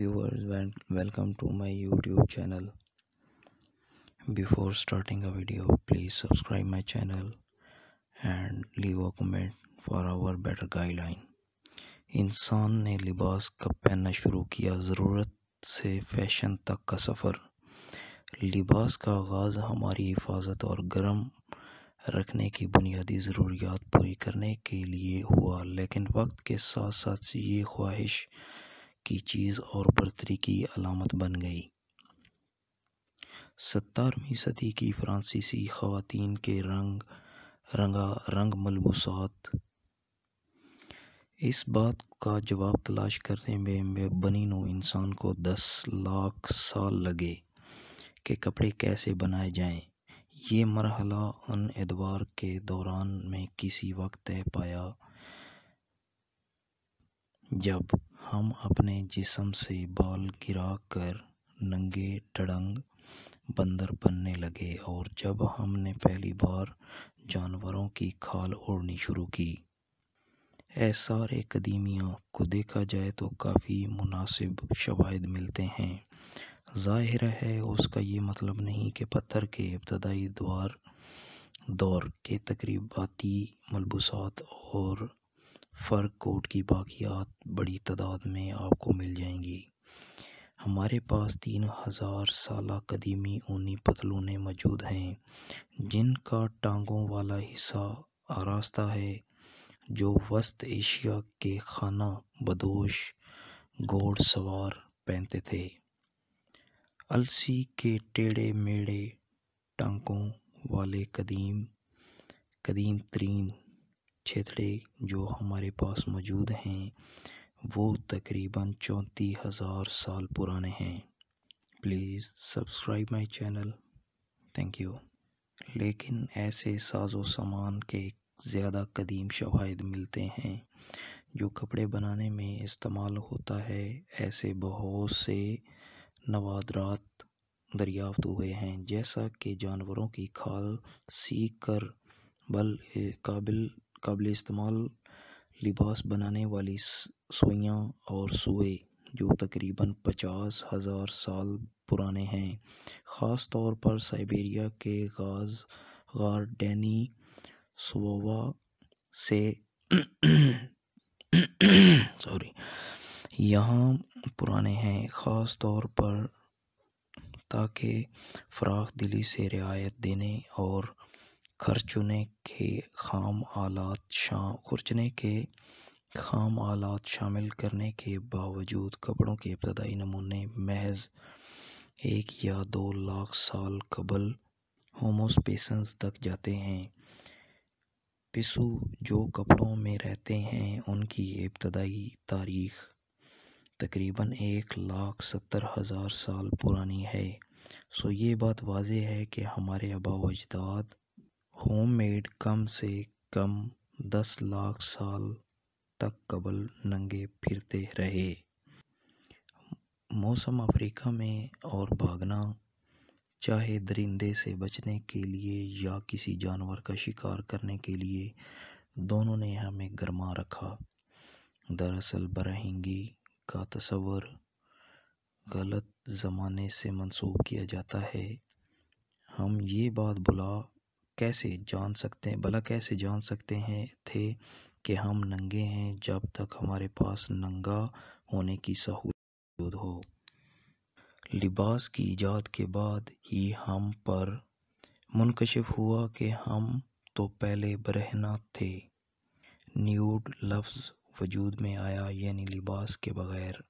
viewers welcome to my youtube channel before starting a video please subscribe my channel and leave a comment for our better guideline insaan ne libas कब pehna shuru kiya zarurat se fashion tak ka safar libas ka aghaz hamari hifazat aur garam रखने की बुनियादी ज़रूरियात पूरी करने के लिए हुआ लेकिन वक्त के साथ साथ ये ख्वाहिश की चीज़ और बर्तरी की अलामत बन गई सत्तरवीं सदी की फ्रांसीसी खातन के रंग रंगा रंग मलबूसात इस बात का जवाब तलाश करने में, में बनी नो इंसान को दस लाख साल लगे कि कपड़े कैसे बनाए जाएं। ये मरहला उन एदवार के दौरान में किसी वक्त तय पाया जब हम अपने जिसम से बाल गिरा कर नंगे टड़ंग बंदर बनने लगे और जब हमने पहली बार जानवरों की खाल ओढ़नी शुरू की ऐसा कदीमिया को देखा जाए तो काफ़ी मुनासिब शवाद मिलते हैं ज़ाहिर है उसका ये मतलब नहीं कि पत्थर के इब्तदाई द्वार दौर के तकरीबाती मलबूसात और फर कोट की बाक़ियात बड़ी तादाद में आपको मिल जाएंगी हमारे पास तीन हज़ार साल कदीमी ऊनी पतलूने मौजूद हैं जिनका टांगों वाला हिस्सा आरास्ता है जो वस्त एशिया के खाना बदोश घोड़सवार पहनते थे अलसी के टेढ़े मेढ़े टांगों वाले कदीम कदीम तरीन छितड़े जो हमारे पास मौजूद हैं वो तकरीबन चौंतीस हज़ार साल पुराने हैं please subscribe my channel thank you लेकिन ऐसे साजो सामान के ज़्यादा कदीम शवाहद मिलते हैं जो कपड़े बनाने में इस्तेमाल होता है ऐसे बहुत से नवादरात दरियाफ्त हुए हैं जैसा कि जानवरों की खाल सीख कर बल काबिल काबिल इस्तेमाल लिबास बनाने वाली सुइयाँ और सुए जो तकरीबन पचास हज़ार साल पुराने हैं ख़ास तौर पर साइबेरिया के गाज गार डैनी से सॉरी यहाँ पुराने हैं ख़ास तौर पर ताकि फ़राख दिली से रियायत देने और खर्चने के खाम आलात खर्चने के खाम आलात शामिल करने के बावजूद कपड़ों के इब्तदाई नमूने महज एक या दो लाख साल कबल होमोस्पेसंस तक जाते हैं पिसु जो कपड़ों में रहते हैं उनकी इब्तदाई तारीख तकरीबन एक लाख सत्तर हज़ार साल पुरानी है सो ये बात वाज है कि हमारे आबा अजदाद होममेड कम से कम दस लाख साल तक कबल नंगे फिरते रहे मौसम अफ्रीका में और भागना चाहे दरिंदे से बचने के लिए या किसी जानवर का शिकार करने के लिए दोनों ने हमें गर्मा रखा दरअसल बरहंगी का तस्वर गलत ज़माने से मंसूब किया जाता है हम ये बात बुला कैसे जान सकते हैं भला कैसे जान सकते हैं थे कि हम नंगे हैं जब तक हमारे पास नंगा होने की सहूलत हो लिबास की ईजाद के बाद ही हम पर मुनकशिफ हुआ कि हम तो पहले बरहना थे न्यूड लफ्ज़ वजूद में आया यानी लिबास के बगैर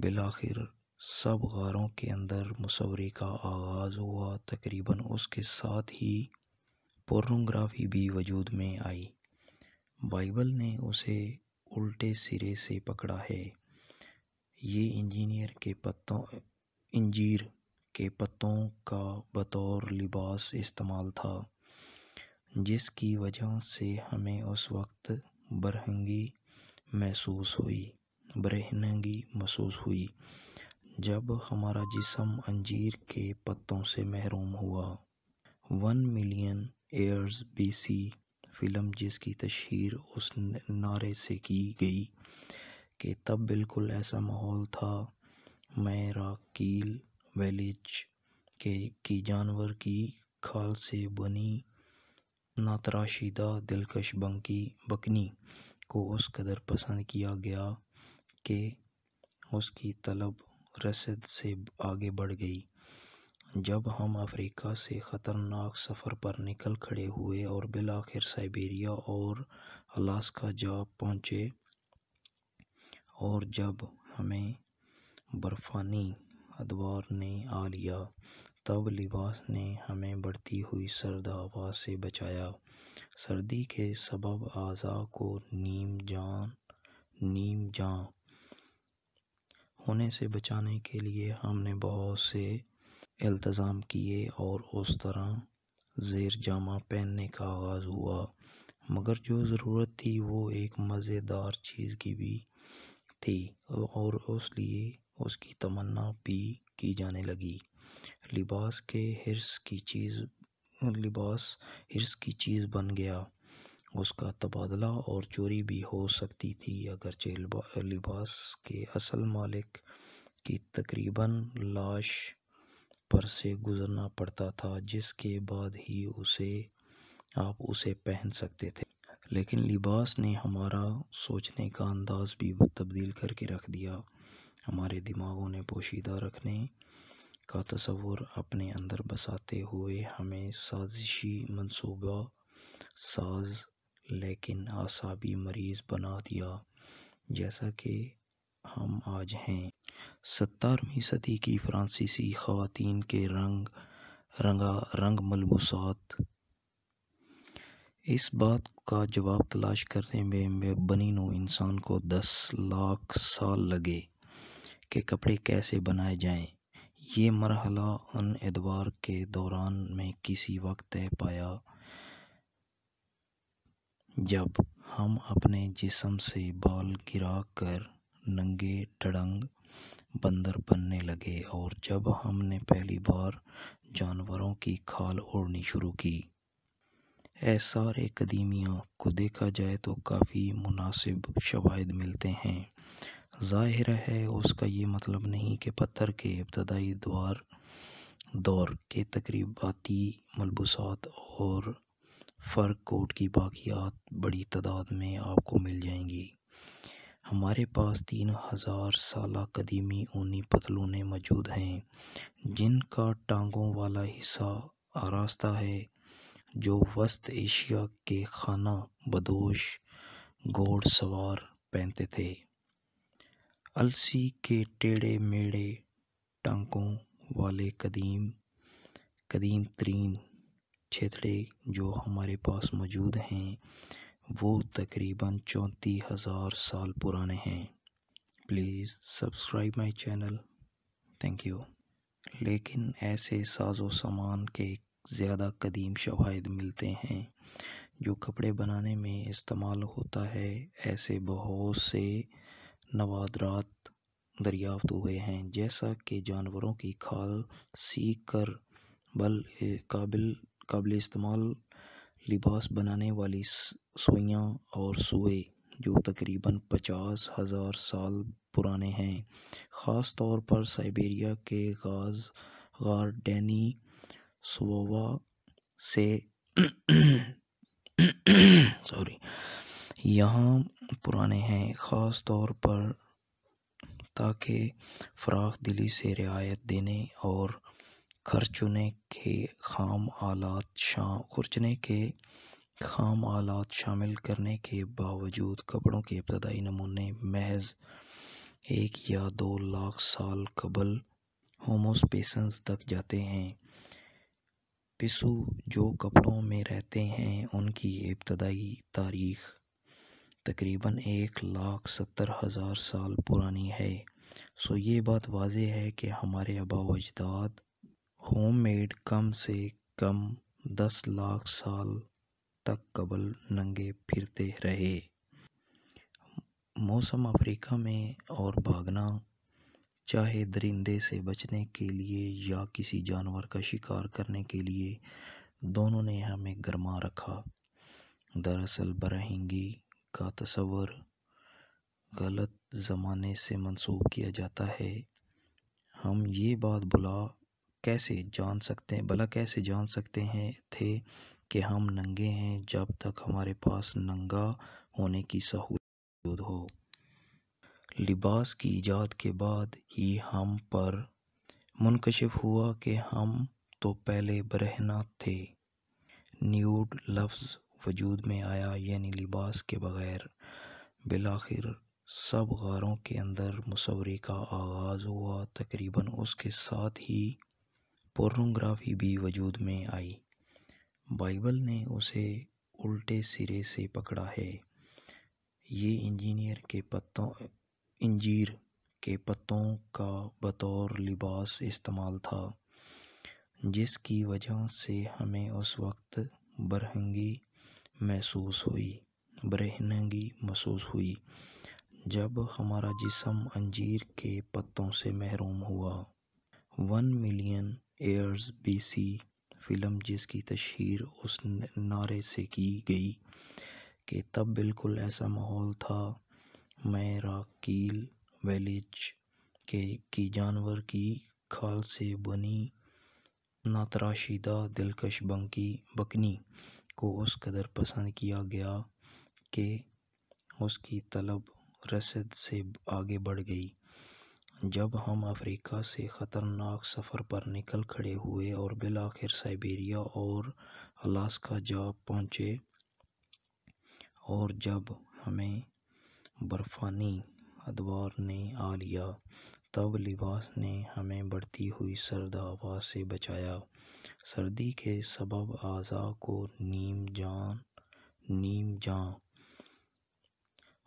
बिलाखिर सब गारों के अंदर मुसवरी का आगाज़ हुआ तकरीबन उसके साथ ही पोर्नोग्राफी भी वजूद में आई बाइबल ने उसे उल्टे सिरे से पकड़ा है ये इंजीनियर के पत्तों इंजीर के पत्तों का बतौर लिबास इस्तेमाल था जिसकी वजह से हमें उस वक्त बरहंगी महसूस हुई बरहनगी महसूस हुई जब हमारा जिसम अंजीर के पत्तों से महरूम हुआ one million B BBC film जिसकी तशहर उस नारे से की गई कि तब बिल्कुल ऐसा माहौल था मैं राकील वेलिज के की जानवर की खाल से बनी नातराशीदा दिलकश बंकी बकनी को उस कदर पसंद किया गया कि उसकी तलब रसद से आगे बढ़ गई जब हम अफ्रीका से खतरनाक सफर पर निकल खड़े हुए और बिलाखिर साइबेरिया और अलास्का जा पहुँचे और जब हमें बर्फ़ानी अदवार ने आ लिया तब लिबास ने हमें बढ़ती हुई सर्द हवा से बचाया सर्दी के सबब आज़ा को नीम जान नीम जान होने से बचाने के लिए हमने बहुत से इल्तज़ाम किए और उस तरह ज़ेर जामा पहनने का आगाज़ हुआ मगर जो ज़रूरत थी वो एक मज़ेदार चीज़ की भी थी और उस लिए उसकी तमन्ना भी की जाने लगी लिबास के हिरस की चीज़ लिबास हिरस की चीज़ बन गया उसका तबादला और चोरी भी हो सकती थी अगरचे लिबास के असल मालिक की तकरीबन लाश पर से गुजरना पड़ता था जिसके बाद ही उसे आप उसे पहन सकते थे लेकिन लिबास ने हमारा सोचने का अंदाज़ भी तब्दील करके रख दिया हमारे दिमागों ने पोशीदा रखने का तस्वुर अपने अंदर बसाते हुए हमें साजिशी मंसूबा साज लेकिन आसाबी मरीज़ बना दिया जैसा कि हम आज हैं सत्तरवीं सदी की फ्रांसीसी खातन के रंग रंगा रंग मलबूसात इस बात का जवाब तलाश करने में, में बनी नो इंसान को दस लाख साल लगे कि कपड़े कैसे बनाए जाएं। ये मरहला उन एदवार के दौरान में किसी वक्त तय पाया जब हम अपने जिसम से बाल गिरा कर नंगे टड़ंग बंदर बनने लगे और जब हमने पहली बार जानवरों की खाल ओढ़नी शुरू की ऐसा कदीमिया को देखा जाए तो काफ़ी मुनासिब शवाद मिलते हैं ज़ाहिर है उसका ये मतलब नहीं कि पत्थर के इब्तदाई द्वार दौर के तकरीबाती मलबूसात और फ़र्क कोट की बाकियात बड़ी तादाद में आपको मिल जाएंगी हमारे पास तीन हज़ार साल कदीमी ऊनी पतलूने मौजूद हैं जिनका टांगों वाला हिस्सा आरास्ता है जो वस्त एशिया के खाना बदोश घोड़सवार पहनते थे अलसी के टेढ़े मेढ़े टांगों वाले कदीम कदीम तरीन छेतड़े जो हमारे पास मौजूद हैं वो तकरीबन चौंतीस हज़ार साल पुराने हैं please subscribe my channel thank you लेकिन ऐसे साजो सामान के ज़्यादा कदीम शवाहद मिलते हैं जो कपड़े बनाने में इस्तेमाल होता है ऐसे बहुत से नवादरात दरियाफ्त हुए हैं जैसा कि जानवरों की खाल सीख कर बल काबिल काबिल इस्तेमाल लिबास बनाने वाली सुइयाँ और सुए जो तकरीबन पचास हज़ार साल पुराने हैं ख़ास तौर पर साइबेरिया के गाज गार्डेनी स्वोवा से सॉरी यहाँ पुराने हैं ख़ास तौर पर ताकि फ़राख दिली से रियायत देने और खर्चने के खाम आलात शाम खुरचने के खाम आलात शामिल करने के बावजूद कपड़ों के इब्तदाई नमूने महज एक या दो लाख साल कबल होमो तक जाते हैं पिसु जो कपड़ों में रहते हैं उनकी इब्तदाई तारीख तकरीबन एक लाख सत्तर हज़ार साल पुरानी है सो ये बात वाज है कि हमारे आबा अजदाद होम मेड कम से कम दस लाख साल तक कबल नंगे फिरते रहे मौसम अफ्रीका में और भागना चाहे दरिंदे से बचने के लिए या किसी जानवर का शिकार करने के लिए दोनों ने हमें गरमा रखा दरअसल बरहंगी का तस्वर गलत ज़माने से मंसूब किया जाता है हम ये बात बुला कैसे जान सकते हैं भला कैसे जान सकते हैं थे कि हम नंगे हैं जब तक हमारे पास नंगा होने की सहूलत हो लिबास की ईजाद के बाद ही हम पर मुनकशिफ हुआ कि हम तो पहले बरहना थे न्यूड लफ्ज़ वजूद में आया यानी लिबास के बगैर बिलाखिर सब गारों के अंदर मुसवरी का आगाज़ हुआ तकरीबन उसके साथ ही पोर्नोग्राफी भी वजूद में आई बाइबल ने उसे उल्टे सिरे से पकड़ा है ये इंजीनियर के पत्तों इंजीर के पत्तों का बतौर लिबास इस्तेमाल था जिसकी वजह से हमें उस वक्त बरहंगी महसूस हुई बरहनगी महसूस हुई जब हमारा जिसम अंजीर के पत्तों से महरूम हुआ one million B BBC film जिसकी तशहर उस नारे से की गई कि तब बिल्कुल ऐसा माहौल था मैं राकील वैलेज के की जानवर की खाल से बनी नातराशीदा दिलकश बंकी बकनी को उस कदर पसंद किया गया कि उसकी तलब रसद से आगे बढ़ गई जब हम अफ्रीका से खतरनाक सफर पर निकल खड़े हुए और बिलाखिर साइबेरिया और अलास्का जा पहुँचे और जब हमें बर्फ़ानी अदवार ने आ लिया तब लिबास ने हमें बढ़ती हुई सर्द हवा से बचाया सर्दी के सबब आज़ा को नीम जान नीम जान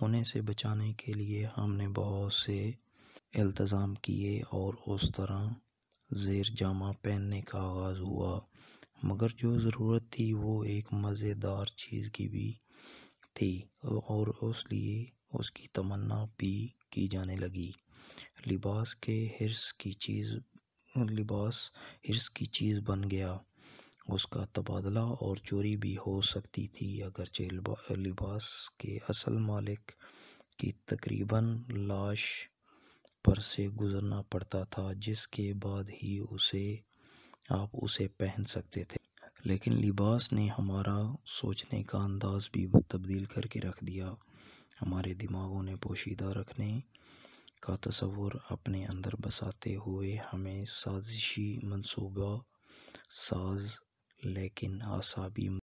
होने से बचाने के लिए हमने बहुत से इल्तज़ाम किए और उस तरह ज़ेर जामा पहनने का आगाज़ हुआ मगर जो ज़रूरत थी वो एक मज़ेदार चीज़ की भी थी और उस लिए उसकी तमन्ना भी की जाने लगी लिबास के हिरस की चीज़ लिबास हिरस की चीज़ बन गया उसका तबादला और चोरी भी हो सकती थी अगरचे लिबास के असल मालिक की तकरीबन लाश पर से गुजरना पड़ता था जिसके बाद ही उसे आप उसे पहन सकते थे लेकिन लिबास ने हमारा सोचने का अंदाज़ भी तब्दील करके रख दिया हमारे दिमागों ने पोशीदा रखने का तस्वुर अपने अंदर बसाते हुए हमें साजिशी मनसूबा साज लेकिन आसाबी